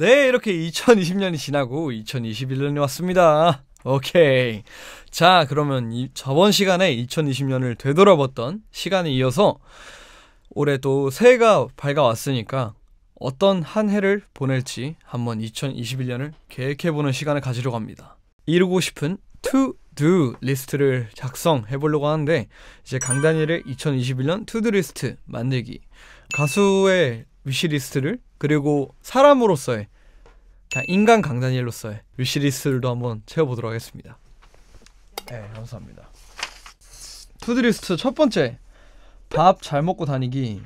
네, 이렇게 2020년이 지나고 2021년이 왔습니다. 오케이. 자, 그러면 이, 저번 시간에 2020년을 되돌아봤던 시간에 이어서 올해 또 새해가 밝아왔으니까 어떤 한 해를 보낼지 한번 2021년을 계획해보는 시간을 가지려고 합니다. 이루고 싶은 투, 두 리스트를 작성해 보려고 하는데 이제 강단일의 2021년 투두 리스트 만들기 가수의 위시리스트를 그리고 사람으로서의 인간 강단일로서의 위시리스트도 한번 채워보도록 하겠습니다. 네, 감사합니다. 투드리스트 첫 번째 밥 잘 먹고 다니기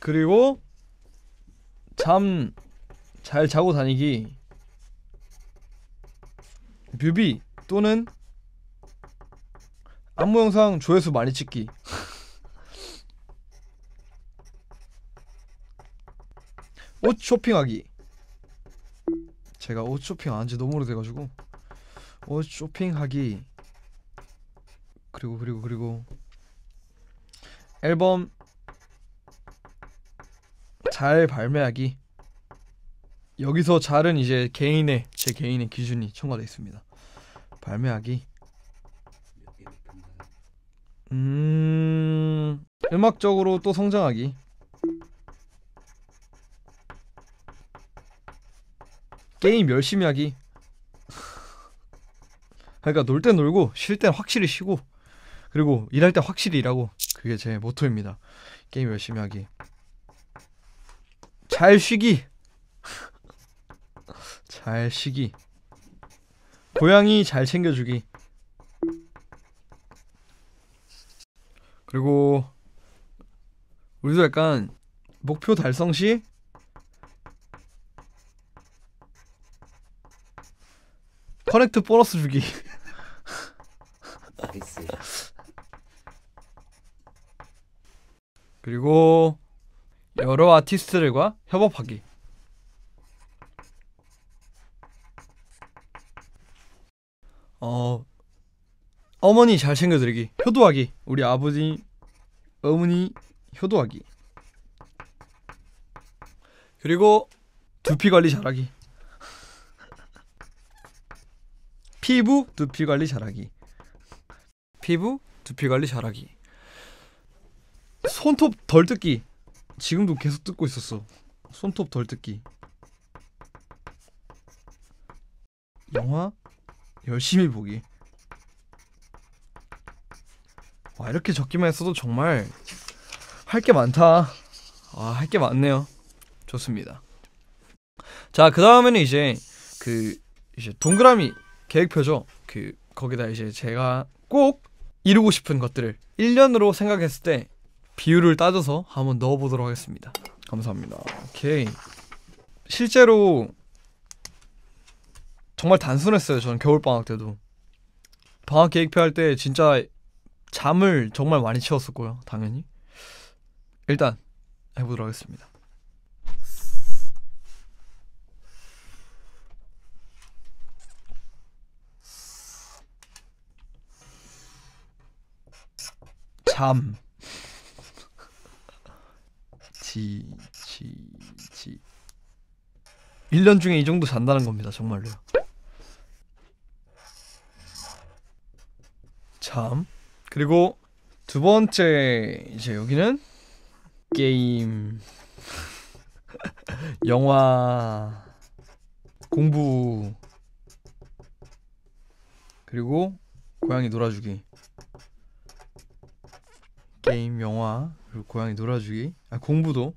그리고 잠 잘 자고 다니기 뮤비 또는 안무 영상 조회수 많이 찍기 옷 쇼핑하기 제가 옷 쇼핑 안지 너무 오래돼가지고 옷 쇼핑하기 그리고 그리고 그리고 앨범 잘 발매하기 여기서 잘은 이제 개인의 제 개인의 기준이 첨가되어 있습니다 발매하기 음 음악적으로 또 성장하기 게임 열심히 하기. 그러니까 놀 때 놀고 쉴 땐 확실히 쉬고 그리고 일할 때 확실히 일하고 그게 제 모토입니다. 게임 열심히 하기. 잘 쉬기. 잘 쉬기. 고양이 잘 챙겨주기. 그리고 우리도 약간 목표 달성 시 커넥트 보너스 주기. 나이스. 그리고 여러 아티스트들과 협업하기. 어 어머니 잘 챙겨드리기 효도하기 우리 아버지 어머니 효도하기 그리고 두피 관리 잘하기 피부 두피 관리 잘하기. 피부 두피 관리 잘하기. 손톱 덜 뜯기. 지금도 계속 뜯고 있었어. 손톱 덜 뜯기. 영화 열심히 보기. 와 이렇게 적기만 했어도 정말 할게 많다. 아할 게 많네요. 좋습니다. 자 그 다음에는 이제 그 이제 동그라미 계획표죠. 그 거기다 이제 제가 꼭 이루고 싶은 것들을 1년으로 생각했을 때 비율을 따져서 한번 넣어보도록 하겠습니다. 감사합니다. 오케이. 실제로 정말 단순했어요. 저는 겨울방학 때도. 방학 계획표 할 때 진짜 잠을 정말 많이 채웠었고요. 당연히. 일단 해보도록 하겠습니다. 잠 지, 지, 지. 1년 중에 이 정도 잔다는 겁니다, 정말로요. 참. 그리고 두 번째, 이제 여기는 게임, 영화, 공부, 그리고 고양이 놀아주기. 게임, 영화, 그리고 고양이 놀아주기, 아 공부도.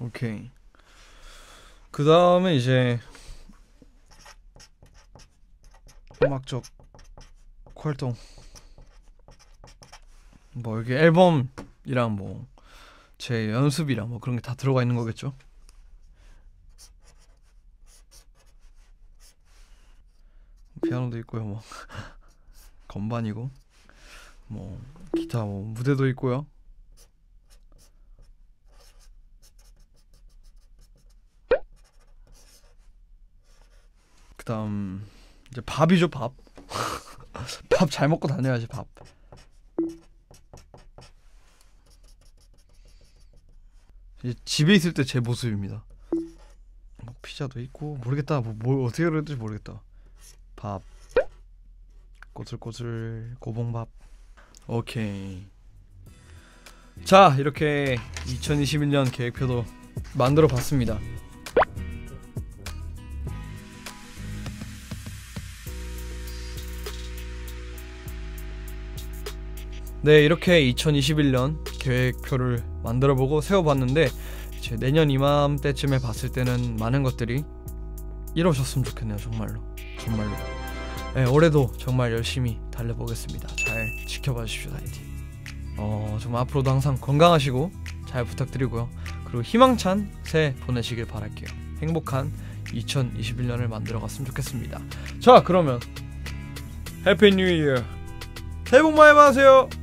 오케이. 그 다음에 이제 음악적 활동. 뭐 이게 앨범이랑 뭐 제 연습이랑 뭐 그런 게 다 들어가 있는 거겠죠. 피아노도 있고요 뭐. 건반이고 뭐 기타 뭐 무대도 있고요. 그다음 이제 밥이죠 밥. 밥 잘 먹고 다녀야지 밥. 집에 있을 때 제 모습입니다. 뭐 피자도 있고 모르겠다 뭐, 뭘 어떻게 그랬는지 모르겠다. 밥 꼬슬꼬슬 고봉밥. 오케이. 자 이렇게 2021년 계획표도 만들어 봤습니다. 네 이렇게 2021년 계획표를 만들어보고 세워봤는데 제 내년 이맘때쯤에 봤을 때는 많은 것들이 이루어졌으면 좋겠네요 정말로 정말로. 네, 올해도 정말 열심히 달려보겠습니다. 잘 지켜봐 주십시오, 다이팀. 어, 정말 앞으로도 항상 건강하시고 잘 부탁드리고요. 그리고 희망찬 새해 보내시길 바랄게요. 행복한 2021년을 만들어갔으면 좋겠습니다. 자, 그러면 해피 뉴 이어. 새해 복 많이 받으세요.